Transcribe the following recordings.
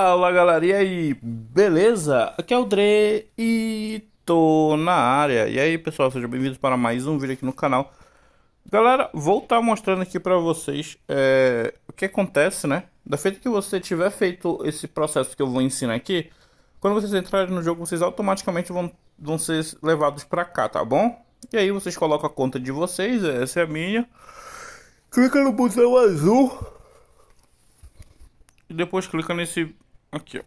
Fala galera, e aí, beleza? Aqui é o Dre e tô na área. E aí pessoal, sejam bem-vindos para mais um vídeo aqui no canal. Galera, vou estar tá mostrando aqui para vocês é, o que acontece, né? Da feita que você tiver feito esse processo que eu vou ensinar aqui, quando vocês entrarem no jogo, vocês automaticamente vão, vão ser levados para cá, tá bom? E aí vocês colocam a conta de vocês, essa é a minha. Clica no botão azul e depois clica nesse Aqui, ó.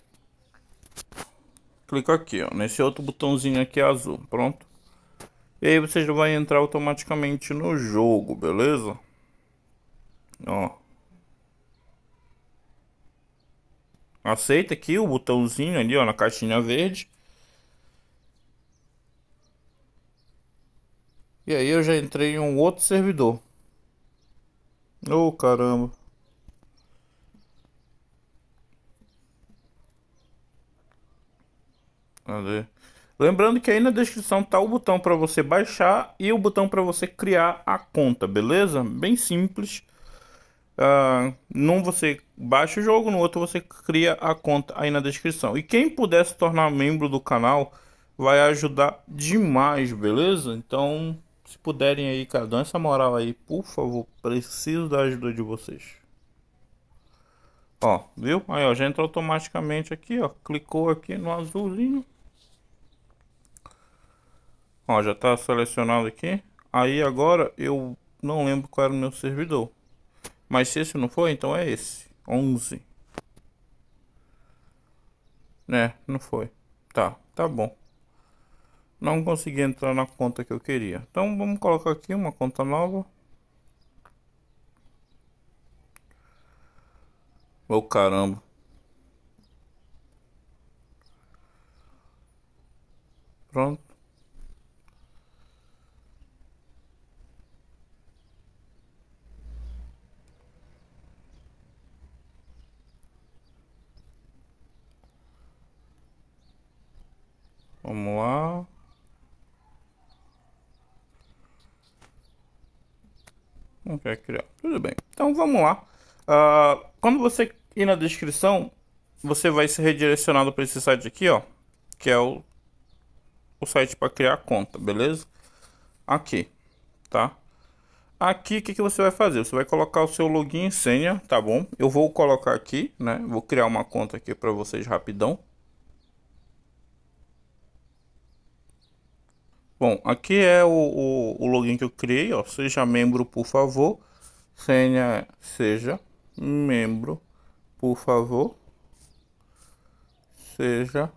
Clica aqui, ó, nesse outro botãozinho aqui azul, pronto. E aí você já vai entrar automaticamente no jogo, beleza? Ó. Aceita aqui o botãozinho ali, ó, na caixinha verde. E aí eu já entrei em um outro servidor. Ô oh, caramba. Cadê? Lembrando que aí na descrição tá o botão para você baixar e o botão para você criar a conta, beleza? Bem simples. Uh, num você baixa o jogo, no outro você cria a conta aí na descrição. E quem puder se tornar membro do canal vai ajudar demais, beleza? Então, se puderem aí, cara, dão essa moral aí, por favor. Preciso da ajuda de vocês. Ó, viu? Aí, ó, já entra automaticamente aqui, ó. Clicou aqui no azulzinho. Ó, já está selecionado aqui. Aí agora eu não lembro qual era o meu servidor. Mas se esse não for, então é esse. 11. Né, não foi. Tá, tá bom. Não consegui entrar na conta que eu queria. Então vamos colocar aqui uma conta nova. Ô oh, caramba. Pronto. Vamos lá. Não quer criar. Tudo bem. Então vamos lá. Uh, quando você ir na descrição, você vai ser redirecionado para esse site aqui, ó. Que é o, o site para criar conta, beleza? Aqui, tá? Aqui, o que, que você vai fazer? Você vai colocar o seu login e senha, tá bom? Eu vou colocar aqui, né? Vou criar uma conta aqui para vocês rapidão. Bom, aqui é o, o, o, login que eu criei, ó. Seja membro, por favor. Senha, seja membro, por favor. Seja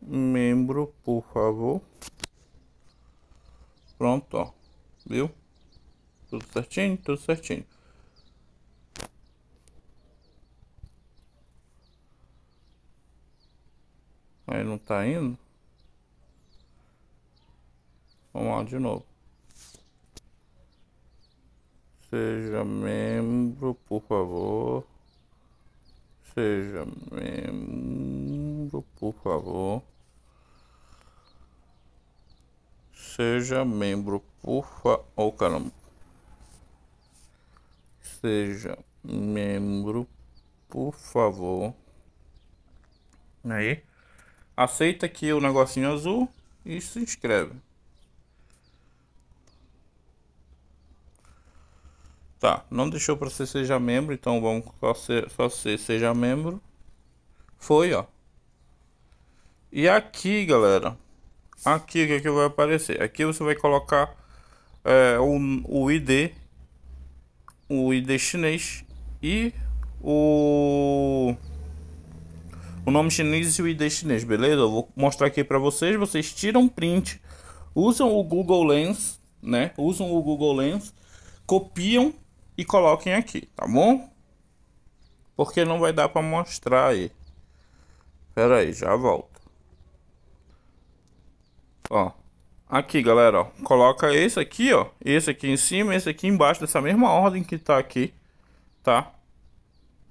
membro, por favor. Pronto, ó. Viu? Tudo certinho, tudo certinho. Aí não tá indo. Vamos lá de novo. Seja membro, por favor. Seja membro, por favor. Seja membro, por favor. Oh, caramba. Seja membro, por favor. Aí. Aceita aqui o negocinho azul e se inscreve. Tá, não deixou para você seja membro, então vamos só ser, só ser seja membro. Foi, ó. E aqui, galera, aqui o que, é que vai aparecer? Aqui você vai colocar é, o, o ID, o ID chinês e o o nome chinês e o ID chinês, beleza? Eu vou mostrar aqui para vocês, vocês tiram print, usam o Google Lens, né? Usam o Google Lens, copiam e coloquem aqui, tá bom? Porque não vai dar para mostrar aí. Pera aí, já volto. Ó, aqui galera, ó, coloca esse aqui, ó, esse aqui em cima, esse aqui embaixo, dessa mesma ordem que tá aqui, tá?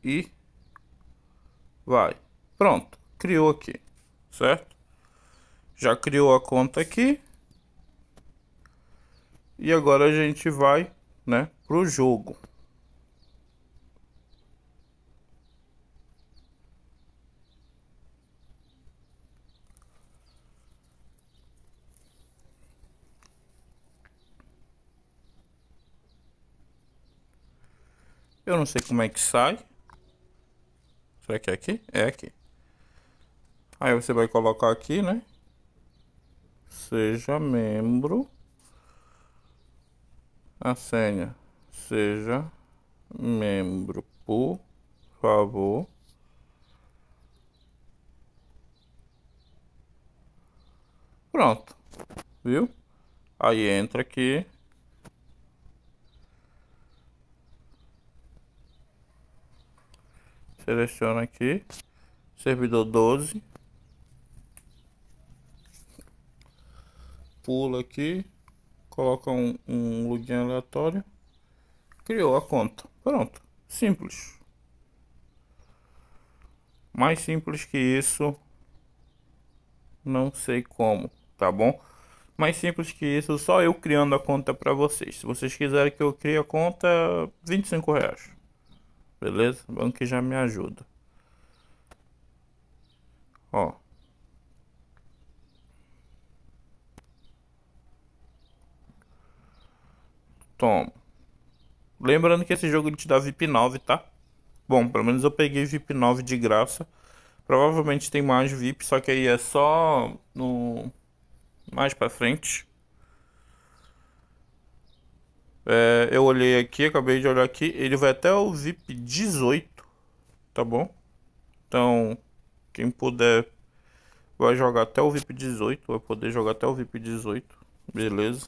E vai. Pronto, criou aqui, certo? Já criou a conta aqui. E agora a gente vai né, para o jogo. Eu não sei como é que sai. Será que é aqui? É aqui. Aí você vai colocar aqui, né? Seja membro a senha seja membro, por favor. Pronto, viu? Aí entra aqui. Seleciona aqui, servidor 12. Pula aqui, coloca um, um login aleatório, criou a conta. Pronto, simples. Mais simples que isso, não sei como, tá bom? Mais simples que isso, só eu criando a conta para vocês. Se vocês quiserem que eu crie a conta, 25 reais. Beleza? banco que já me ajuda. Ó, Toma. Lembrando que esse jogo ele te dá VIP 9, tá? Bom, pelo menos eu peguei VIP 9 de graça. Provavelmente tem mais VIP, só que aí é só no mais pra frente. É, eu olhei aqui, acabei de olhar aqui, ele vai até o VIP 18, tá bom? Então, quem puder vai jogar até o VIP 18, vai poder jogar até o VIP 18, beleza?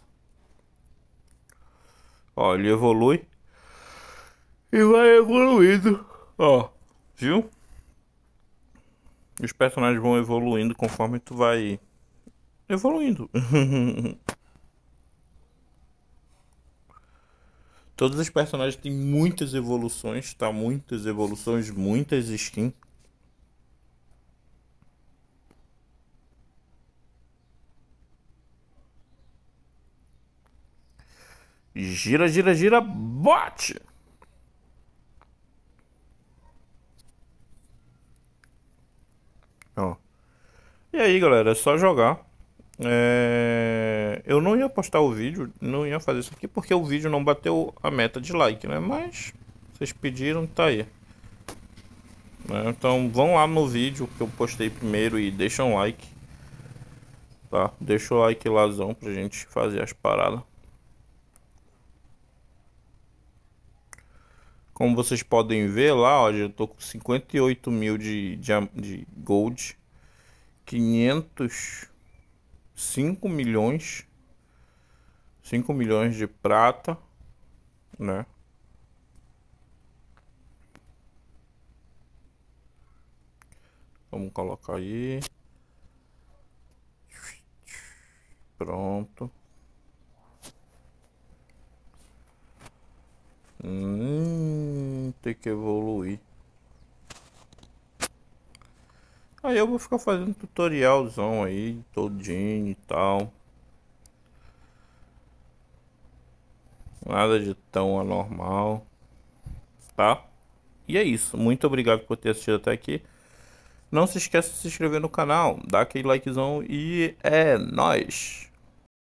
Ó, ele evolui. E vai evoluindo. Ó, viu? Os personagens vão evoluindo conforme tu vai evoluindo. Todos os personagens têm muitas evoluções, tá? Muitas evoluções, muitas skins. Gira, gira, gira, bote! Ó. E aí, galera, é só jogar. É... Eu não ia postar o vídeo, não ia fazer isso aqui, porque o vídeo não bateu a meta de like, né? Mas vocês pediram, tá aí. Né? Então vão lá no vídeo que eu postei primeiro e deixam um like. Tá? Deixa o like lázão pra gente fazer as paradas. Como vocês podem ver lá, ó, eu tô com 58 mil de, de, de gold. quinhentos cinco milhões. 5 milhões de prata, né? Vamos colocar aí. Pronto. ter que evoluir. Aí eu vou ficar fazendo tutorialzão aí, todinho e tal. Nada de tão anormal, tá? E é isso, muito obrigado por ter assistido até aqui. Não se esqueça de se inscrever no canal, dá aquele likezão e é nóis!